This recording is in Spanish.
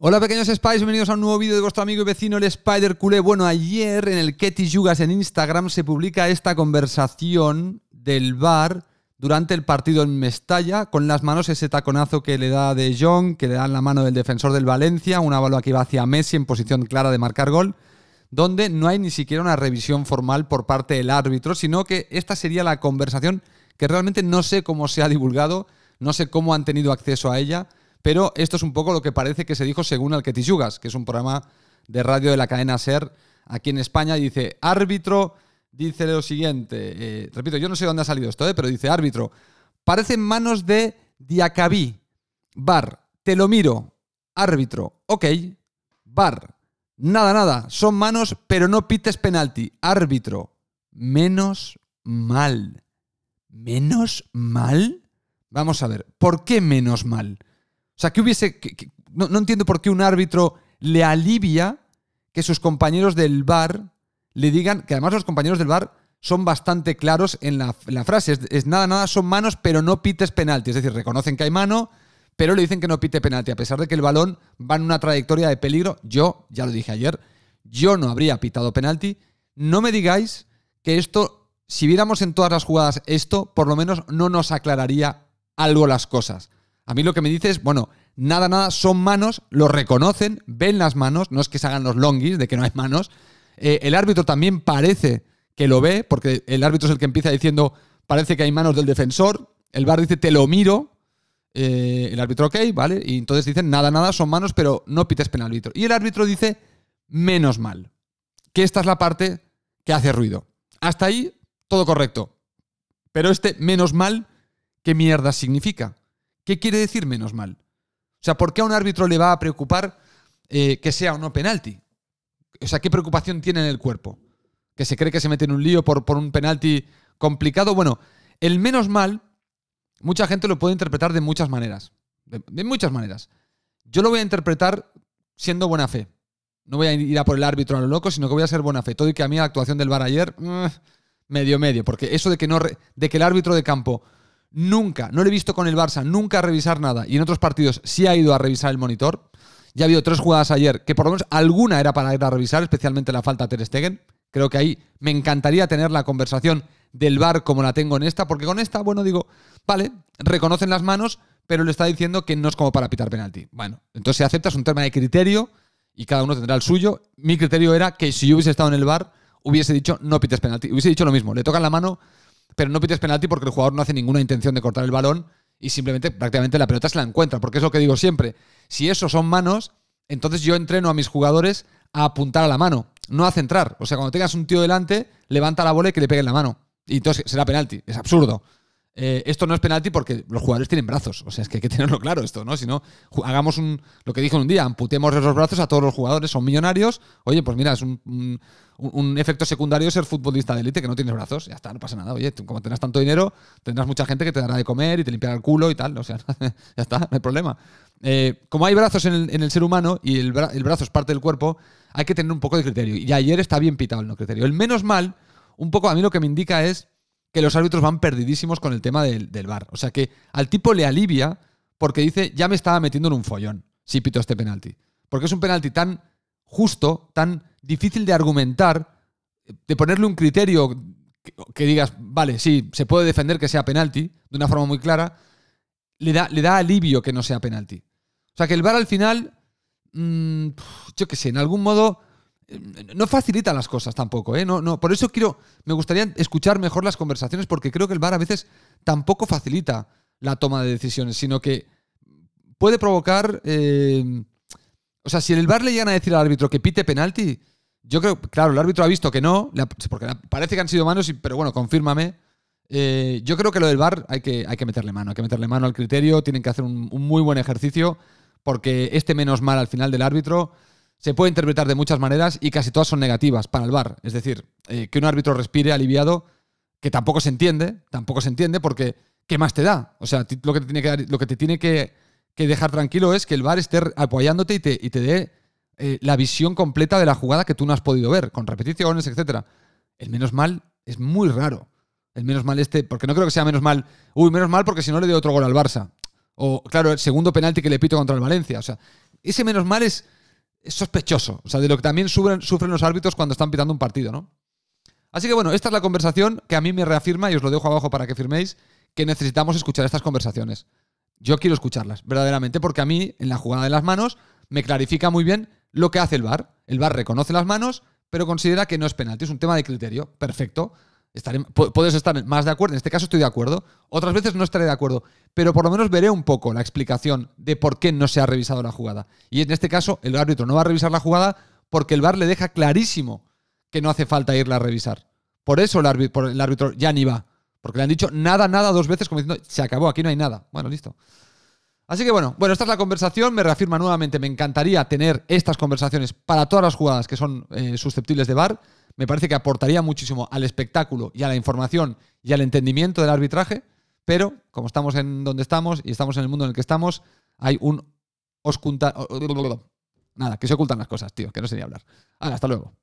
Hola pequeños Spies, bienvenidos a un nuevo vídeo de vuestro amigo y vecino el Spider Cule. Bueno, ayer en el Ketty Yugas en Instagram se publica esta conversación del bar durante el partido en Mestalla, con las manos ese taconazo que le da de John, que le da en la mano del defensor del Valencia, una bala que va hacia Messi en posición clara de marcar gol, donde no hay ni siquiera una revisión formal por parte del árbitro, sino que esta sería la conversación que realmente no sé cómo se ha divulgado, no sé cómo han tenido acceso a ella pero esto es un poco lo que parece que se dijo según Quetisyugas, que es un programa de radio de la cadena SER aquí en España. Y dice, árbitro, dice lo siguiente. Eh, repito, yo no sé dónde ha salido esto, eh, pero dice, árbitro, Parecen manos de Diacabí. Bar, te lo miro. Árbitro, ok. Bar, nada, nada. Son manos, pero no pites penalti. Árbitro, menos mal. ¿Menos mal? Vamos a ver, ¿por qué menos mal? O sea, que hubiese. no, entiendo por qué un árbitro le alivia que sus compañeros del bar le digan. Que además los compañeros del bar son bastante claros en la, frase. Es, es, nada, nada, son manos, pero no pites penalti. Es decir, reconocen que hay mano, pero le dicen que no pite penalti, a pesar de que el balón va en una trayectoria de peligro. Yo, ya lo dije ayer, yo no habría pitado penalti. No me digáis que esto, si viéramos en todas las jugadas esto, por lo menos no nos aclararía algo las cosas. A mí lo que me dices, bueno, nada, nada, son manos, lo reconocen, ven las manos, no es que se hagan los longis de que no hay manos. Eh, el árbitro también parece que lo ve, porque el árbitro es el que empieza diciendo, parece que hay manos del defensor, el bar dice, te lo miro, eh, el árbitro, ok, ¿vale? Y entonces dicen, nada, nada, son manos, pero no pites penal, árbitro. Y el árbitro dice, menos mal, que esta es la parte que hace ruido. Hasta ahí, todo correcto. Pero este menos mal, ¿qué mierda significa? ¿Qué quiere decir menos mal? O sea, ¿por qué a un árbitro le va a preocupar eh, que sea o no penalti? O sea, ¿qué preocupación tiene en el cuerpo? Que se cree que se mete en un lío por, por un penalti complicado. Bueno, el menos mal, mucha gente lo puede interpretar de muchas maneras. De, muchas maneras. Yo lo voy a interpretar siendo buena fe. No voy a ir a por el árbitro a lo loco, sino que voy a ser buena fe. Todo y que a mí la actuación del bar ayer, mm, medio medio, porque eso de que, no, de que el árbitro de campo nunca, no lo he visto con el Barça, nunca revisar nada. Y en otros partidos sí ha ido a revisar el monitor. Ya ha habido tres jugadas ayer que por lo menos alguna era para ir a revisar, especialmente la falta a Ter Stegen. Creo que ahí me encantaría tener la conversación del VAR como la tengo en esta, porque con esta, bueno, digo, vale, reconocen las manos, pero le está diciendo que no es como para pitar penalti. Bueno, entonces si aceptas un tema de criterio y cada uno tendrá el suyo. Mi criterio era que si yo hubiese estado en el Bar, hubiese dicho no pites penalti. Hubiese dicho lo mismo, le tocan la mano, pero no pites penalti porque el jugador no hace ninguna intención de cortar el balón y simplemente prácticamente la pelota se la encuentra, porque es lo que digo siempre, si eso son manos, entonces yo entreno a mis jugadores a apuntar a la mano, no a centrar. O sea, cuando tengas un tío delante, levanta la bola y que le pegue en la mano. Y entonces será penalti. Es absurdo. Eh, esto no es penalti porque los jugadores tienen brazos. O sea, es que hay que tenerlo claro esto, ¿no? Si no, hagamos un, lo que dijo un día, amputemos los brazos a todos los jugadores, son millonarios. Oye, pues mira, es un, efecto secundario ser futbolista de élite que no tienes brazos. Ya está, no pasa nada. Oye, como tendrás tanto dinero, tendrás mucha gente que te dará de comer y te limpiará el culo y tal. O sea, ya está, no hay problema. Eh, como hay brazos en el, ser humano y el, el, brazo es parte del cuerpo, hay que tener un poco de criterio. Y ayer está bien pitado el no criterio. El menos mal, un poco a mí lo que me indica es que los árbitros van perdidísimos con el tema del, del bar. O sea que al tipo le alivia porque dice, ya me estaba metiendo en un follón si pito este penalti. Porque es un penalti tan justo, tan difícil de argumentar, de ponerle un criterio que, digas, vale, sí, se puede defender que sea penalti, de una forma muy clara, le da, le da alivio que no sea penalti. O sea que el VAR al final, mm, yo qué sé, en algún modo eh, no facilitan las cosas tampoco, ¿eh? No, por eso quiero, me gustaría escuchar mejor las conversaciones porque creo que el VAR a veces tampoco facilita la toma de decisiones, sino que puede provocar, eh, o sea, si el VAR le llegan a decir al árbitro que pite penalti, yo creo, claro, el árbitro ha visto que no, porque parece que han sido manos, pero bueno, confírmame. Eh, yo creo que lo del VAR hay que, hay que meterle mano, hay que meterle mano al criterio, tienen que hacer un, un muy buen ejercicio porque este menos mal al final del árbitro se puede interpretar de muchas maneras y casi todas son negativas para el VAR. Es decir, eh, que un árbitro respire aliviado, que tampoco se entiende, tampoco se entiende porque ¿qué más te da? O sea, lo que te tiene que, lo que, te tiene que, dejar tranquilo es que el VAR esté apoyándote y te, dé eh, la visión completa de la jugada que tú no has podido ver, con repeticiones, etc. El menos mal es muy raro. El menos mal este, porque no creo que sea menos mal. Uy, menos mal porque si no le dio otro gol al Barça. O, claro, el segundo penalti que le pito contra el Valencia. O sea, ese menos mal es es sospechoso, o sea, de lo que también sufren, los árbitros cuando están pitando un partido, ¿no? Así que bueno, esta es la conversación que a mí me reafirma, y os lo dejo abajo para que firméis, que necesitamos escuchar estas conversaciones. Yo quiero escucharlas, verdaderamente, porque a mí, en la jugada de las manos, me clarifica muy bien lo que hace el VAR. El VAR reconoce las manos, pero considera que no es penalti, es un tema de criterio. Perfecto puedes estar más de acuerdo, en este caso estoy de acuerdo, otras veces no estaré de acuerdo, pero por lo menos veré un poco la explicación de por qué no se ha revisado la jugada. Y en este caso, el árbitro no va a revisar la jugada porque el VAR le deja clarísimo que no hace falta irla a revisar. Por eso el árbitro, ya ni va, porque le han dicho nada, nada dos veces como diciendo, se acabó, aquí no hay nada. Bueno, listo. Así que bueno, bueno, esta es la conversación, me reafirma nuevamente, me encantaría tener estas conversaciones para todas las jugadas que son eh, susceptibles de VAR me parece que aportaría muchísimo al espectáculo y a la información y al entendimiento del arbitraje, pero como estamos en donde estamos y estamos en el mundo en el que estamos, hay un osculta... Nada, que se ocultan las cosas, tío, que no sé ni hablar. hasta luego.